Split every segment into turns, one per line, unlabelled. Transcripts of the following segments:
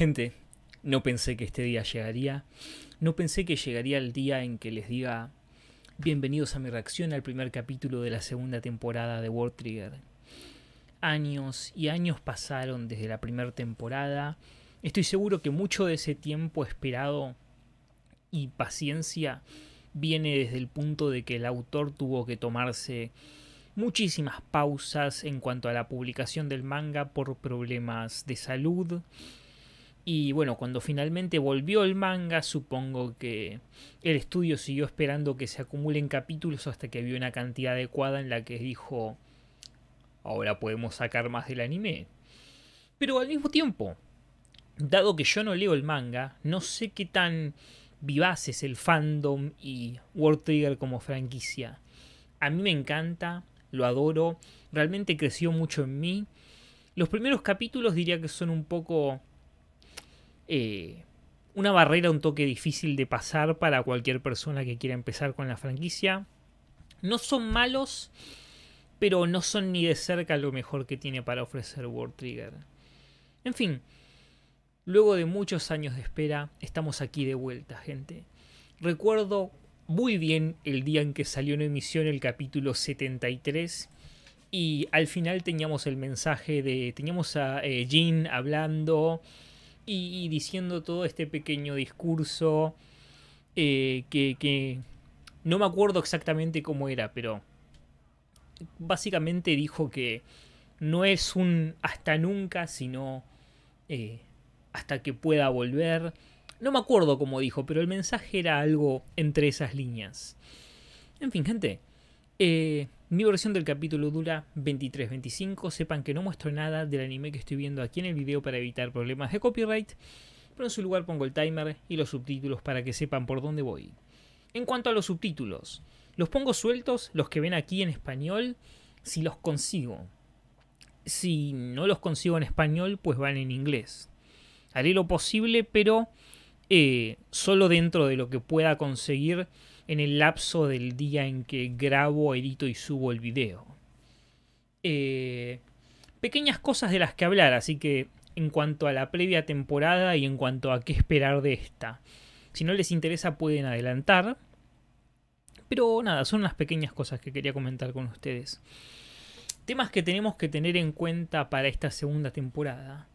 Gente, no pensé que este día llegaría. No pensé que llegaría el día en que les diga bienvenidos a mi reacción al primer capítulo de la segunda temporada de World Trigger. Años y años pasaron desde la primera temporada. Estoy seguro que mucho de ese tiempo esperado y paciencia viene desde el punto de que el autor tuvo que tomarse muchísimas pausas en cuanto a la publicación del manga por problemas de salud, y bueno, cuando finalmente volvió el manga, supongo que el estudio siguió esperando que se acumulen capítulos hasta que vio una cantidad adecuada en la que dijo, ahora podemos sacar más del anime. Pero al mismo tiempo, dado que yo no leo el manga, no sé qué tan vivaz es el fandom y World Trigger como franquicia. A mí me encanta, lo adoro, realmente creció mucho en mí. Los primeros capítulos diría que son un poco eh, una barrera, un toque difícil de pasar para cualquier persona que quiera empezar con la franquicia. No son malos, pero no son ni de cerca lo mejor que tiene para ofrecer World Trigger. En fin, luego de muchos años de espera, estamos aquí de vuelta, gente. Recuerdo muy bien el día en que salió en emisión el capítulo 73 y al final teníamos el mensaje de teníamos a eh, Jean hablando y, diciendo todo este pequeño discurso eh, que, no me acuerdo exactamente cómo era, pero básicamente dijo que no es un hasta nunca, sino eh, hasta que pueda volver. No me acuerdo cómo dijo, pero el mensaje era algo entre esas líneas. En fin, gente. Eh, mi versión del capítulo dura 23-25, sepan que no muestro nada del anime que estoy viendo aquí en el video para evitar problemas de copyright, pero en su lugar pongo el timer y los subtítulos para que sepan por dónde voy. En cuanto a los subtítulos, los pongo sueltos, los que ven aquí en español, si los consigo. Si no los consigo en español, pues van en inglés. Haré lo posible, pero eh, solo dentro de lo que pueda conseguir en el lapso del día en que grabo, edito y subo el video. Eh, pequeñas cosas de las que hablar, así que en cuanto a la previa temporada y en cuanto a qué esperar de esta. Si no les interesa pueden adelantar. Pero nada, son las pequeñas cosas que quería comentar con ustedes. Temas que tenemos que tener en cuenta para esta segunda temporada.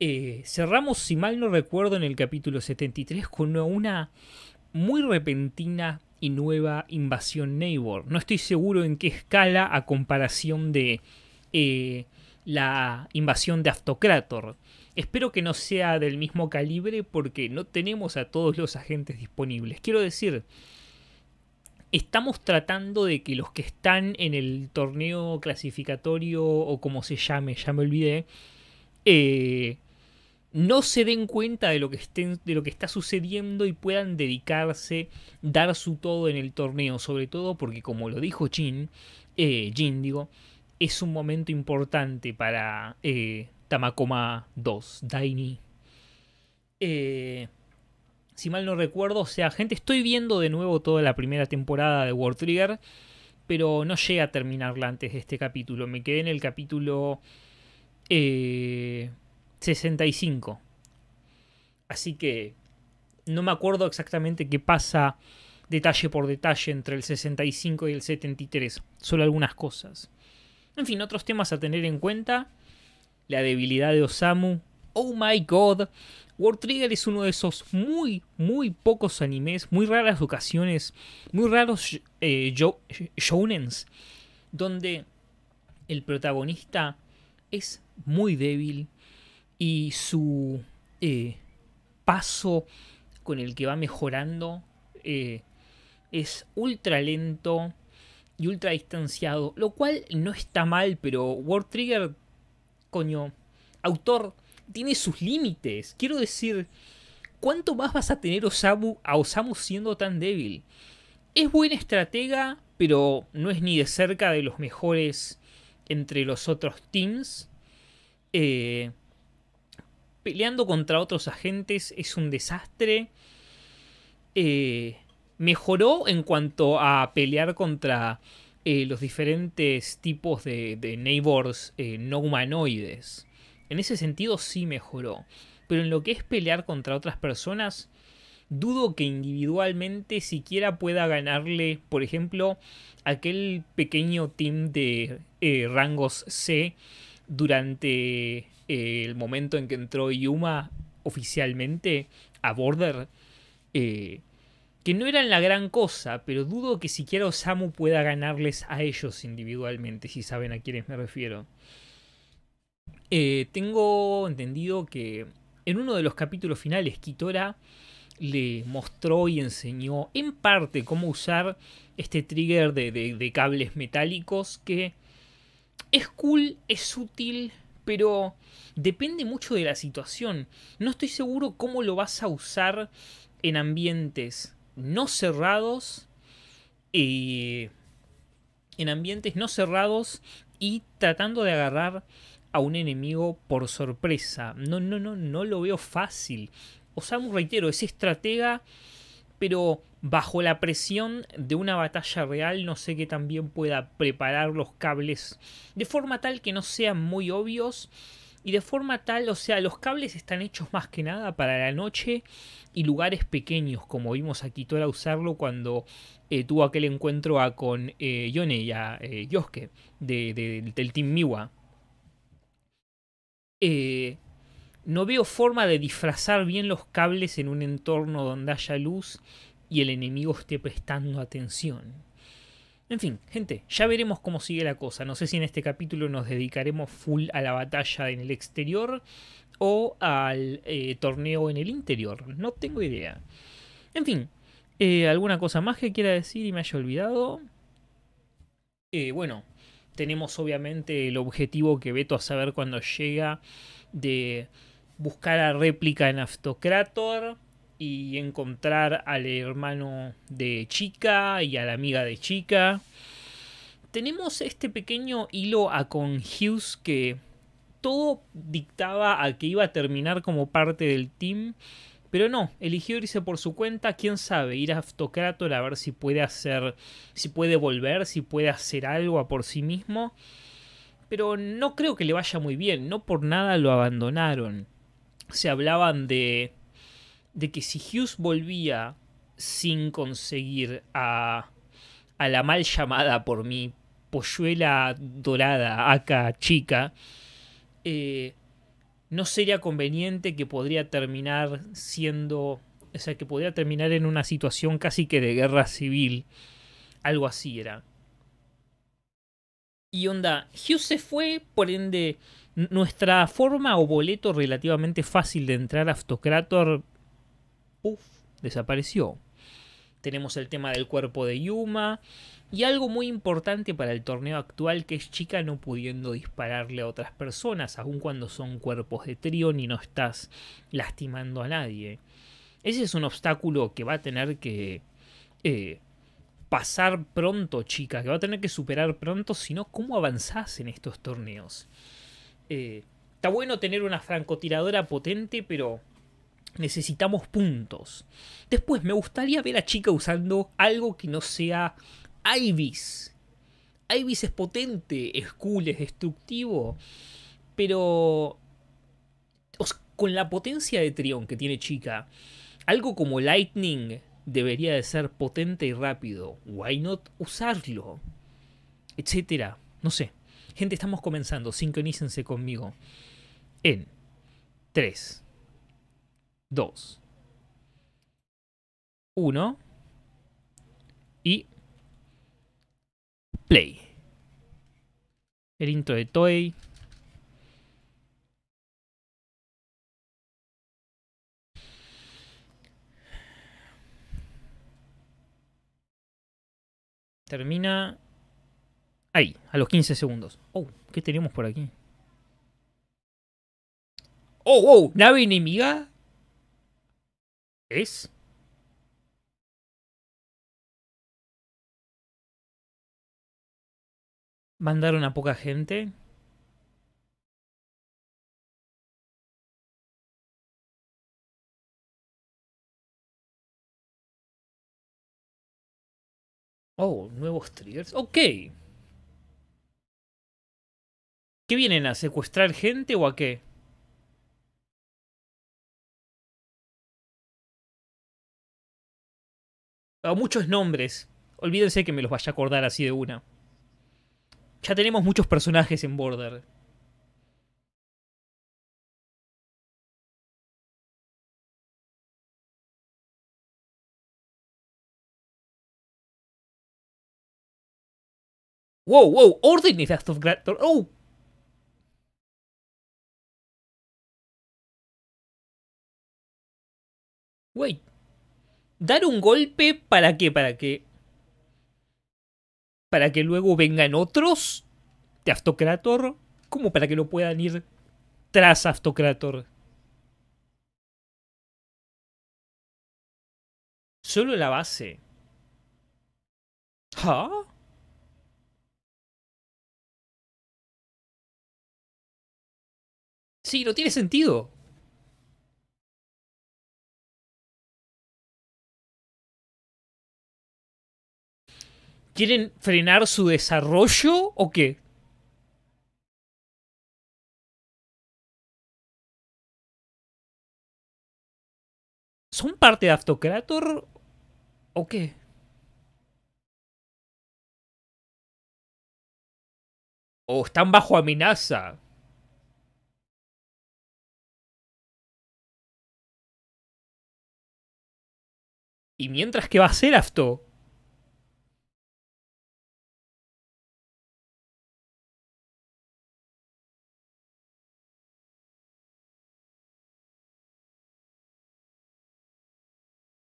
Eh, cerramos, si mal no recuerdo, en el capítulo 73 con una muy repentina y nueva invasión Neighbor. No estoy seguro en qué escala a comparación de eh, la invasión de Aftocrator. Espero que no sea del mismo calibre porque no tenemos a todos los agentes disponibles. Quiero decir, estamos tratando de que los que están en el torneo clasificatorio o como se llame, ya me olvidé, eh, no se den cuenta de lo, que estén, de lo que está sucediendo y puedan dedicarse, dar su todo en el torneo, sobre todo porque como lo dijo Jin, eh, digo, es un momento importante para eh, Tamakoma 2, Daini. Eh, si mal no recuerdo, o sea, gente, estoy viendo de nuevo toda la primera temporada de World Trigger, pero no llegué a terminarla antes de este capítulo, me quedé en el capítulo... Eh, 65. Así que no me acuerdo exactamente qué pasa detalle por detalle entre el 65 y el 73, solo algunas cosas. En fin, otros temas a tener en cuenta, la debilidad de Osamu, oh my god, World Trigger es uno de esos muy, muy pocos animes, muy raras ocasiones, muy raros eh, shounens, donde el protagonista es muy débil, y su eh, paso con el que va mejorando eh, es ultra lento y ultra distanciado, lo cual no está mal, pero World Trigger, coño, autor, tiene sus límites. Quiero decir, ¿cuánto más vas a tener Osamu, a Osamu siendo tan débil? Es buena estratega, pero no es ni de cerca de los mejores entre los otros teams. Eh, peleando contra otros agentes es un desastre. Eh, mejoró en cuanto a pelear contra eh, los diferentes tipos de, neighbors eh, no humanoides. En ese sentido sí mejoró. Pero en lo que es pelear contra otras personas, dudo que individualmente siquiera pueda ganarle, por ejemplo, aquel pequeño team de rangos C durante eh, el momento en que entró Yuma oficialmente a Border, eh, que no eran la gran cosa, pero dudo que siquiera Osamu pueda ganarles a ellos individualmente, si saben a quiénes me refiero. Eh, tengo entendido que en uno de los capítulos finales, Kitora le mostró y enseñó en parte cómo usar este trigger de, de cables metálicos que es cool, es útil, pero depende mucho de la situación. No estoy seguro cómo lo vas a usar en ambientes no cerrados. Eh, en ambientes no cerrados y tratando de agarrar a un enemigo por sorpresa. No, no, no, no lo veo fácil. un reitero, es estratega pero bajo la presión de una batalla real no sé qué también pueda preparar los cables de forma tal que no sean muy obvios y de forma tal, o sea, los cables están hechos más que nada para la noche y lugares pequeños, como vimos a Kitora usarlo cuando eh, tuvo aquel encuentro con eh, Yone y a eh, del Team Miwa. Eh, no veo forma de disfrazar bien los cables en un entorno donde haya luz y el enemigo esté prestando atención. En fin, gente, ya veremos cómo sigue la cosa. No sé si en este capítulo nos dedicaremos full a la batalla en el exterior o al eh, torneo en el interior. No tengo idea. En fin, eh, ¿alguna cosa más que quiera decir y me haya olvidado? Eh, bueno, tenemos obviamente el objetivo que Beto a saber cuando llega de buscar a réplica en Aftocrator y encontrar al hermano de Chica y a la amiga de Chica. Tenemos este pequeño hilo a con Hughes que todo dictaba a que iba a terminar como parte del team, pero no, eligió irse por su cuenta, quién sabe, ir a Aftocrator a ver si puede hacer, si puede volver, si puede hacer algo a por sí mismo. Pero no creo que le vaya muy bien, no por nada lo abandonaron se hablaban de, de que si Hughes volvía sin conseguir a, a la mal llamada por mi polluela dorada, acá chica, eh, no sería conveniente que podría terminar siendo, o sea, que podría terminar en una situación casi que de guerra civil, algo así era. Y onda, Hughes se fue, por ende, nuestra forma o boleto relativamente fácil de entrar a Aftocrator uf, desapareció. Tenemos el tema del cuerpo de Yuma y algo muy importante para el torneo actual que es chica no pudiendo dispararle a otras personas, aun cuando son cuerpos de trío y no estás lastimando a nadie. Ese es un obstáculo que va a tener que eh, pasar pronto, chica, que va a tener que superar pronto, si no, ¿cómo avanzás en estos torneos? Eh, está bueno tener una francotiradora potente, pero necesitamos puntos. Después, me gustaría ver a Chica usando algo que no sea Ibis. Ibis es potente, es cool, es destructivo, pero con la potencia de Trión que tiene Chica, algo como Lightning debería de ser potente y rápido. Why not usarlo? Etcétera. No sé. Gente, estamos comenzando. Sincronícense conmigo. En 3, 2, 1 y play. El intro de Toei. Termina Ahí, a los 15 segundos. Oh, ¿qué tenemos por aquí? Oh, oh, nave enemiga. ¿Es?
Mandaron a poca gente. Oh, nuevos triggers. Okay. ¿Qué vienen a secuestrar gente o a qué?
A muchos nombres. Olvídense que me los vaya a acordar así de una. Ya tenemos muchos personajes en Border.
Wow, wow, Orden of Oh, Wait.
¿Dar un golpe para qué? ¿Para que ¿Para que luego vengan otros de Aftocrator? ¿Cómo para que no puedan ir tras Aftocrator?
Solo la base. ¿Ah? Sí, no tiene sentido. ¿Quieren frenar su desarrollo o qué? ¿Son parte de Aftocrator o qué? ¿O están bajo amenaza? ¿Y mientras que va a ser Afto?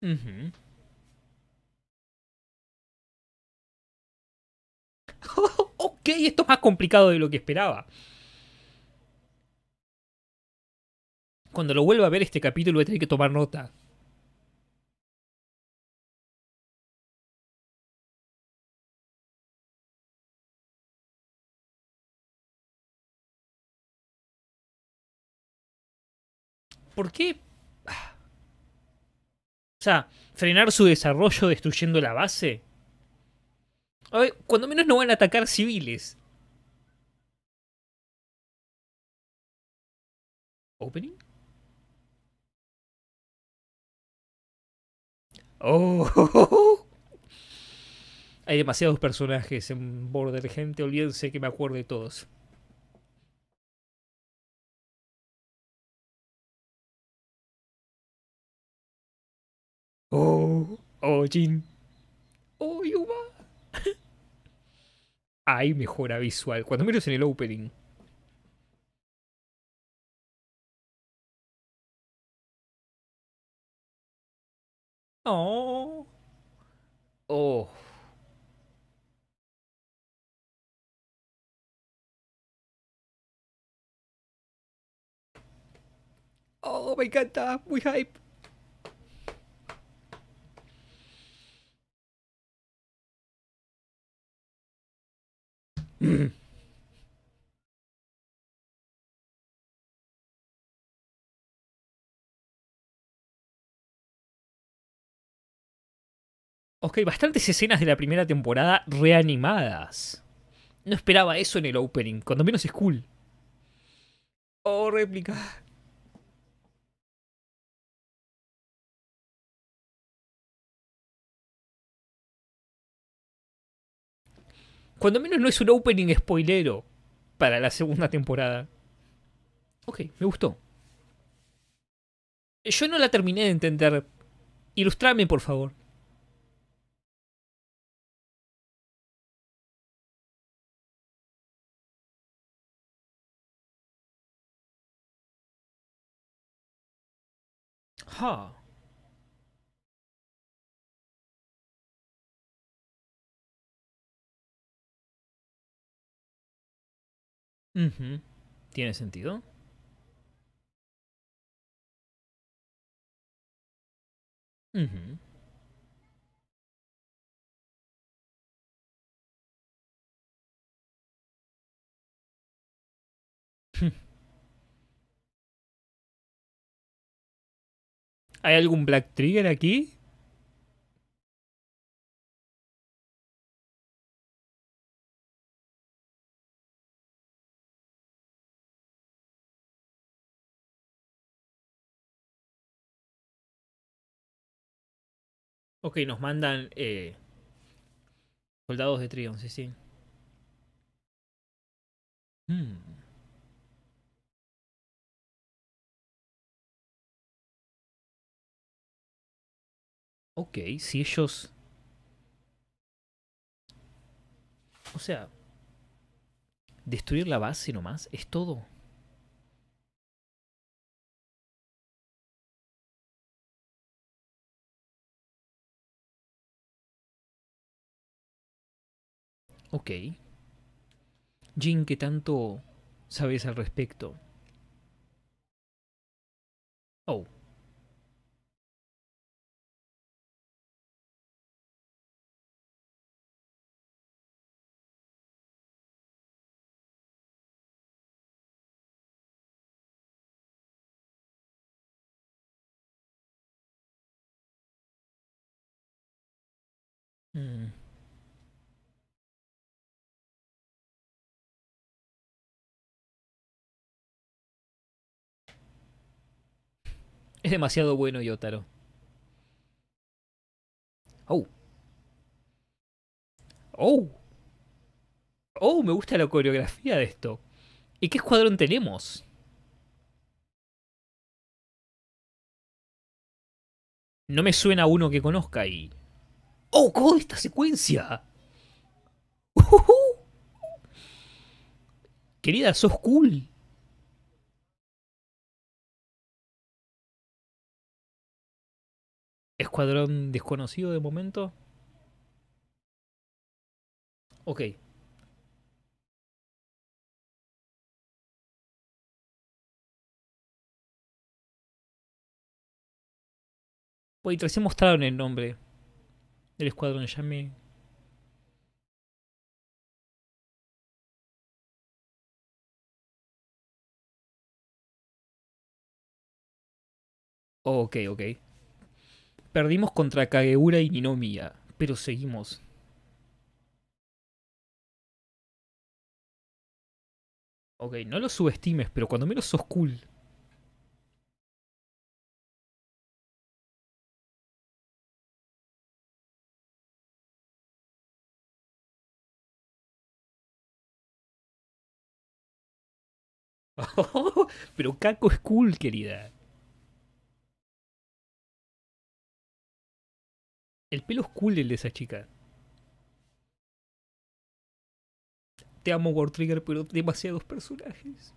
ok, esto es más complicado de lo que esperaba. Cuando lo vuelva a ver este capítulo voy a tener que tomar nota. ¿Por qué o sea, frenar su desarrollo destruyendo la base. A cuando menos no van a atacar civiles. ¿Opening? Oh. Hay demasiados personajes en Border, gente. Olvídense que me acuerde de todos.
Oh,
oh, Jin.
Oh, Yuma.
Hay mejora visual. Cuando miro en el opening.
Oh. Oh. Oh, me encanta. Muy hype.
Ok, bastantes escenas de la primera temporada reanimadas. No esperaba eso en el opening, cuando menos es cool. Oh, réplica. Cuando menos no es un opening spoilero para la segunda temporada. Ok, me gustó. Eh, yo no la terminé de entender. Ilustrame, por
favor. mhm ¿Tiene sentido? mhm ¿Hay algún Black Trigger aquí?
Ok, nos mandan eh, soldados de Trion, sí, sí. Hmm. Ok, si ellos... O sea, destruir la base nomás es todo. Okay, Jin, ¿qué tanto sabes al respecto?
Oh. Mm.
Es demasiado bueno Yotaro. Oh. Oh. Oh, me gusta la coreografía de esto. ¿Y qué escuadrón tenemos? No me suena a uno que conozca ahí. ¡Oh, ¿cómo esta secuencia! Querida, sos cool.
Escuadrón desconocido de momento. Ok. Pues mostrado mostraron el nombre del escuadrón, de
Okay, okay. ok, ok. Perdimos contra Kageura y Ninomiya, pero seguimos. Ok, no lo subestimes, pero cuando menos sos cool.
Oh, pero Kako es cool, querida.
El pelo es cool el de esa chica. Te amo War Trigger, pero demasiados personajes.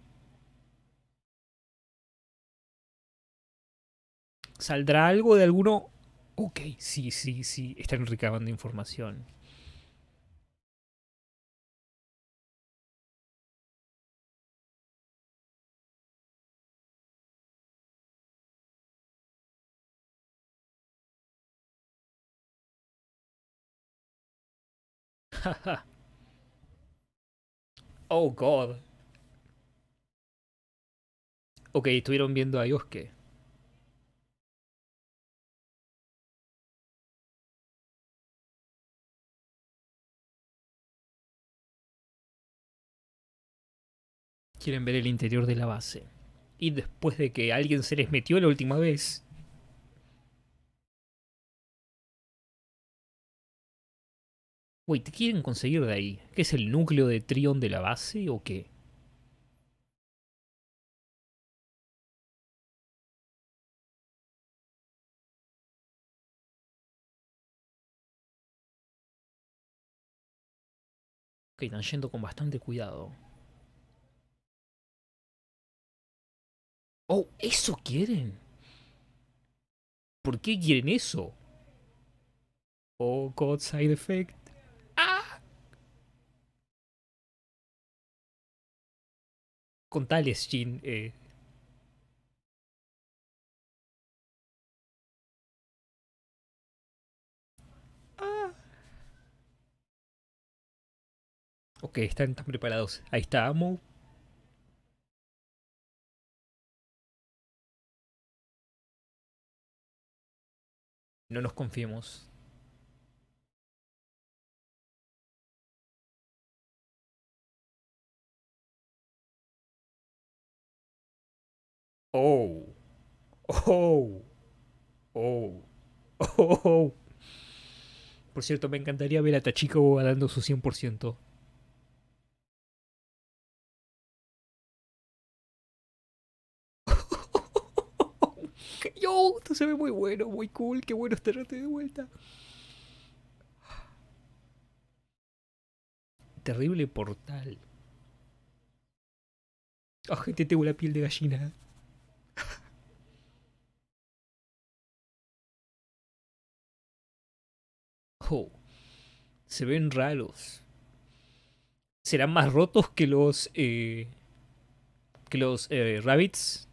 ¿Saldrá algo de alguno? Ok, sí,
sí, sí. Están recabando información. oh, God. Ok, estuvieron viendo a Yosuke.
Quieren ver el interior de la base. Y después de que alguien se les metió la última vez,
Wait, ¿te quieren conseguir de ahí? ¿Qué es el núcleo de Trion de la base o qué? Ok, están yendo con bastante cuidado.
Oh, ¿eso quieren? ¿Por qué quieren eso? Oh, God, side effect.
Contales, Jin. Eh. Ah. están tan preparados. Ahí está Amo. No nos confiemos.
Oh. Oh. Oh. Oh. oh, Por cierto, me encantaría ver a Tachico dando su 100%. Yo, esto se ve muy bueno, muy cool, qué bueno estarte de vuelta. Terrible portal. Ah, te gente, tengo la piel de gallina. Se ven raros. Serán más rotos que los. Eh, que los eh, rabbits.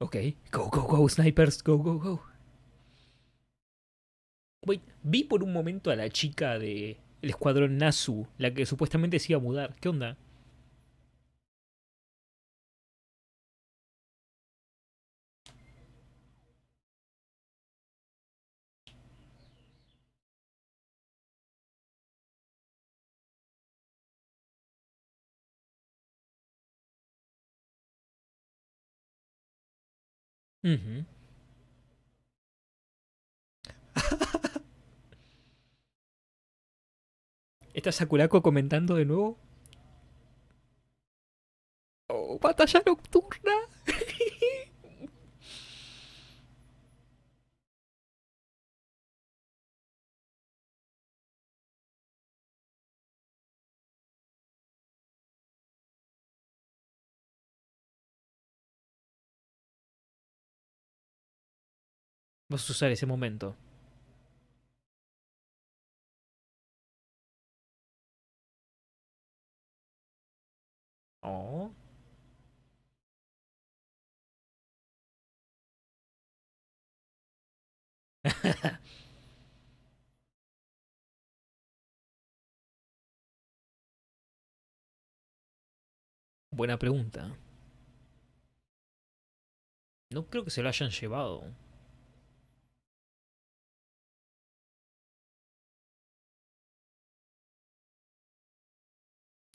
Ok, go, go, go, snipers, go, go, go. Wait, vi por un momento a la chica del el escuadrón Nasu, la que supuestamente se iba a mudar. ¿Qué onda? Estás -huh. ¿Está comentando de nuevo?
¡Oh, batalla nocturna! Vas a usar ese momento. Oh. Buena pregunta. No creo que se lo hayan llevado.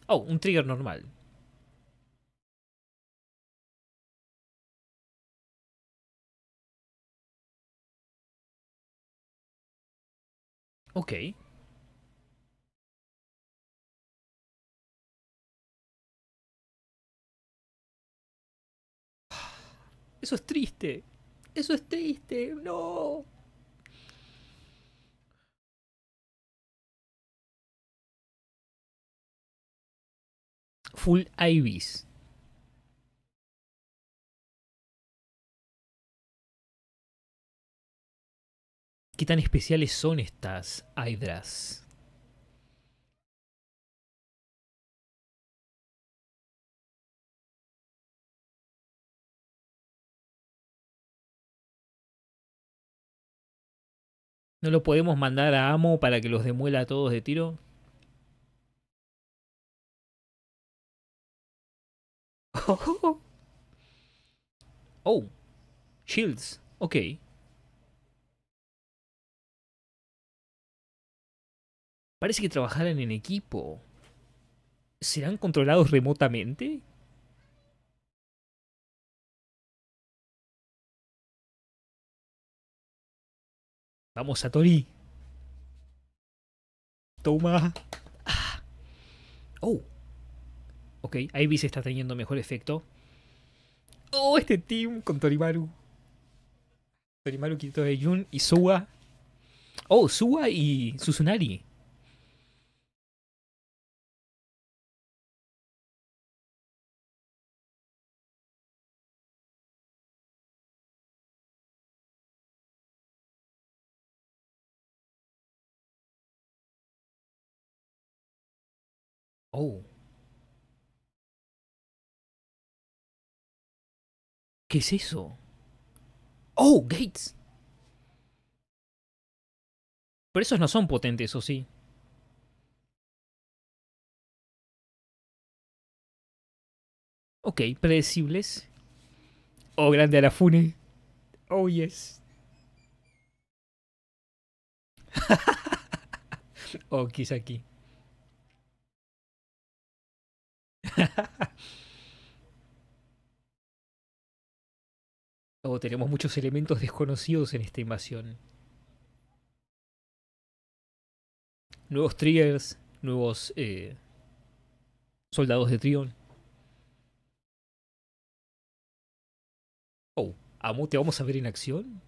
Oh, un trigger normal. Okay. Eso es triste. Eso es triste. No. Full Ibis. ¿Qué tan especiales son estas hydras?
¿No lo podemos mandar a Amo para que los demuela a todos de tiro?
Oh. Shields. Ok. Parece que trabajaran en equipo. ¿Serán controlados remotamente? Vamos, a
Tori. Toma. Oh. Ok, se está teniendo mejor efecto. Oh, este team con Torimaru. Torimaru quitó de Jun y Suwa. Oh, Suwa y Susunari. Oh. ¿Qué es eso? ¡Oh, Gates! Pero esos no son potentes, ¿o sí?
Okay, predecibles.
Oh, grande Arafune. Oh, yes. oh, quizá aquí. Oh, tenemos muchos elementos desconocidos en esta invasión. Nuevos triggers, nuevos eh,
soldados de Trion. Oh, Amu, ¿te vamos a ver en acción?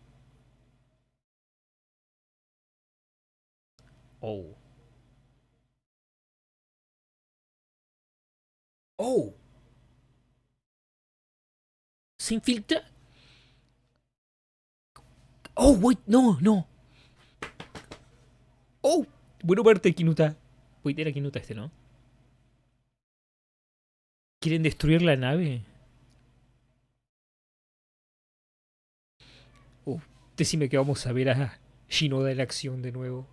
Oh. Oh. Se
infiltra Oh, wait, no, no. Oh, bueno verte, Kinuta. Wait, era Kinuta este, ¿no? ¿Quieren destruir la nave? Oh, decime que vamos a ver a Shinoda en acción de nuevo.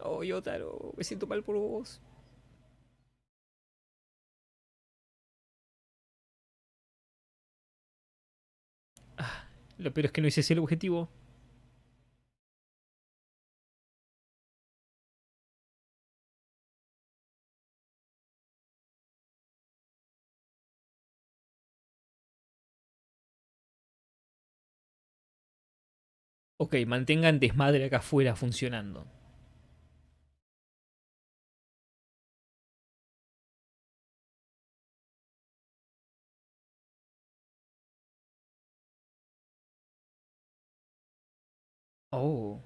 Oh, Yotaro, me siento mal por vos.
Lo peor es que no hice el objetivo. Ok, mantengan desmadre acá afuera funcionando. Oh.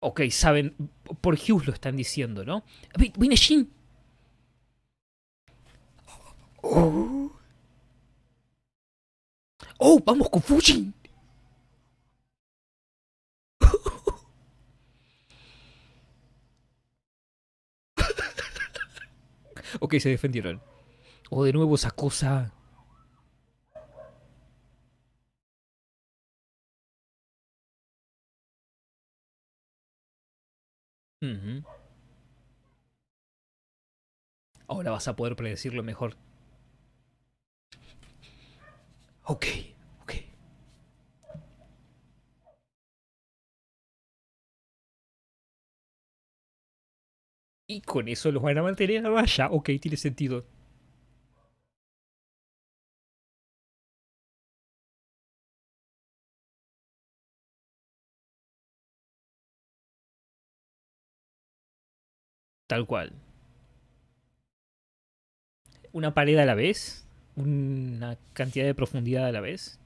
Ok,
saben, por Hughes lo están diciendo, ¿no? ¡Viene Jin! Oh. ¡Oh! vamos
con Fujin!
ok, se defendieron. O oh, de nuevo esa cosa Ahora vas a poder predecirlo mejor. Ok, ok.
Y con eso los van a mantener a ah, raya. Ok, tiene sentido.
Tal cual. Una pared a la vez. Una cantidad de profundidad a la vez.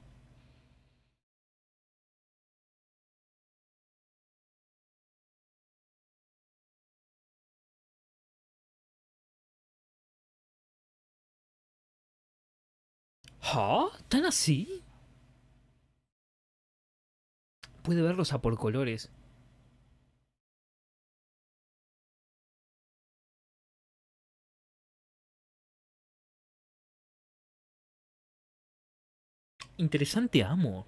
¿Ah? ¿Tan así? Puede verlos a por colores. interesante amo.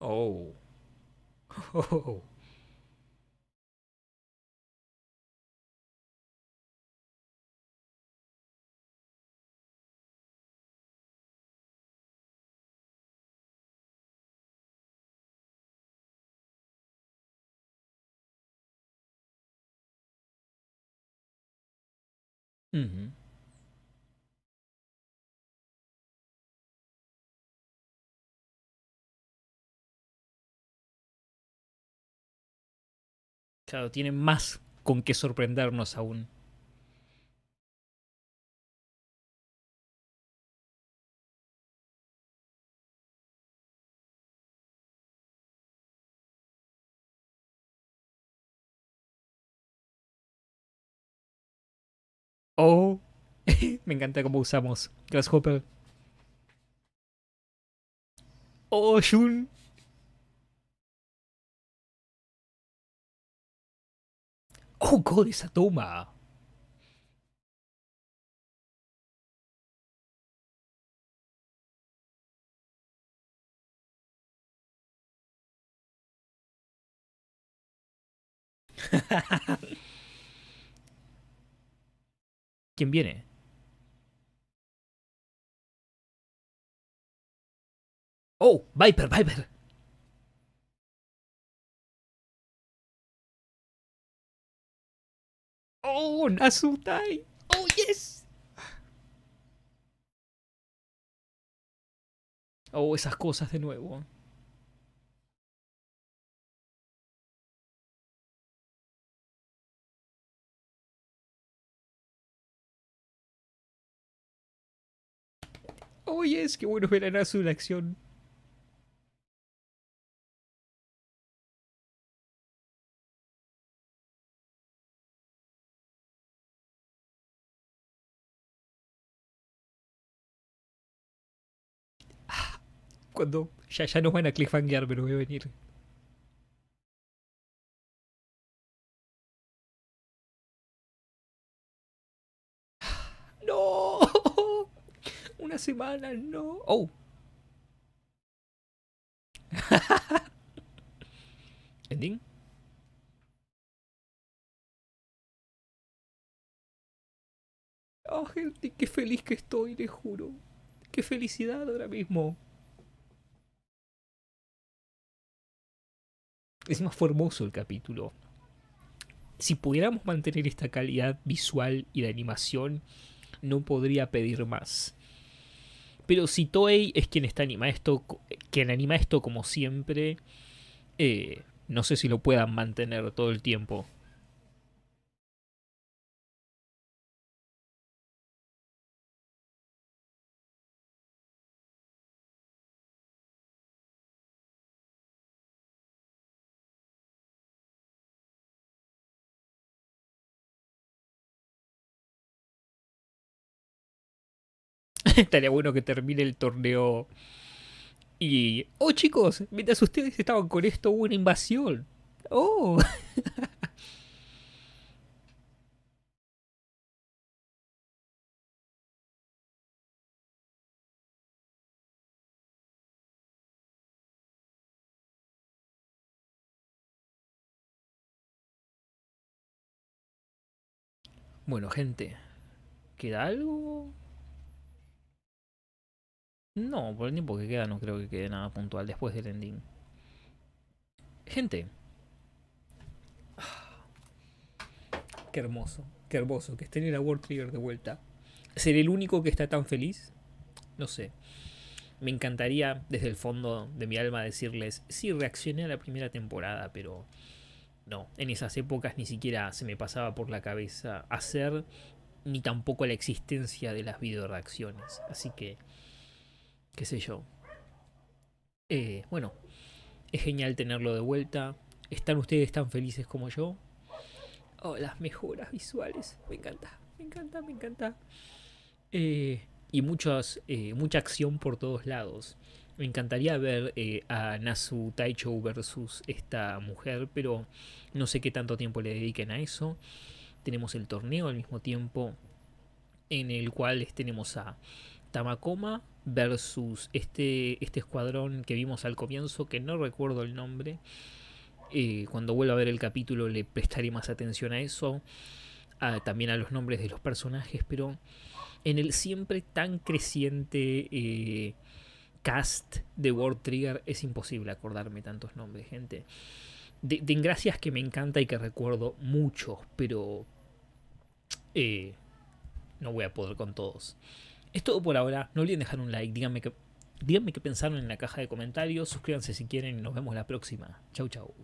Oh. oh. Claro, tiene más con qué sorprendernos aún. Me encanta cómo usamos Grasshopper. Oh, Shun. Oh, God, esa toma. ¿Quién viene? ¡Oh! ¡Viper, Viper! ¡Oh! ¡Nasutai! ¡Oh, yes! Oh, esas cosas de nuevo. Oh, yes, qué bueno ver a Nasu en acción. cuando ya, ya nos van a pero pero voy a venir.
¡No! Una semana, no. ¡Oh! ¿Ending?
Oh, gente, qué feliz que estoy, le juro. Qué felicidad ahora mismo.
Es más formoso el capítulo. Si pudiéramos mantener esta calidad visual y de animación, no podría pedir más. Pero si Toei es quien está anima esto, quien anima esto como siempre, eh, no sé si lo puedan mantener todo el tiempo. Estaría bueno que termine el torneo. Y. Oh, chicos, mientras ustedes estaban con esto, hubo una invasión. Oh.
Bueno, gente,
¿queda algo? No, por el tiempo que queda no creo que quede nada puntual después del ending. Gente. Qué hermoso, qué hermoso que estén en la World trigger de vuelta. ¿Ser el único que está tan feliz? No sé. Me encantaría desde el fondo de mi alma decirles, sí, reaccioné a la primera temporada, pero no, en esas épocas ni siquiera se me pasaba por la cabeza hacer ni tampoco la existencia de las videoreacciones. Así que qué sé yo. Eh, bueno, es genial tenerlo de vuelta. ¿Están ustedes tan felices como yo? Oh, las mejoras visuales. Me encanta, me encanta, me encanta. Eh, y muchas, eh, mucha acción por todos lados. Me encantaría ver a Nasu Taicho versus esta mujer, pero no sé qué tanto tiempo le dediquen a eso. Tenemos el torneo al mismo tiempo, en el cual tenemos a Tamakoma versus este, este escuadrón que vimos al comienzo, que no recuerdo el nombre. Eh, cuando vuelva a ver el capítulo le prestaré más atención a eso, también a los nombres de los personajes, pero en el siempre tan creciente eh, cast de World Trigger es imposible acordarme tantos nombres, gente. De, gracias que me encanta y que recuerdo muchos, pero eh, no voy a poder con todos. Es todo por ahora. No olviden dejar un like. Díganme qué, díganme pensaron en la caja de comentarios. Suscríbanse si quieren y nos vemos la próxima. Chau, chau.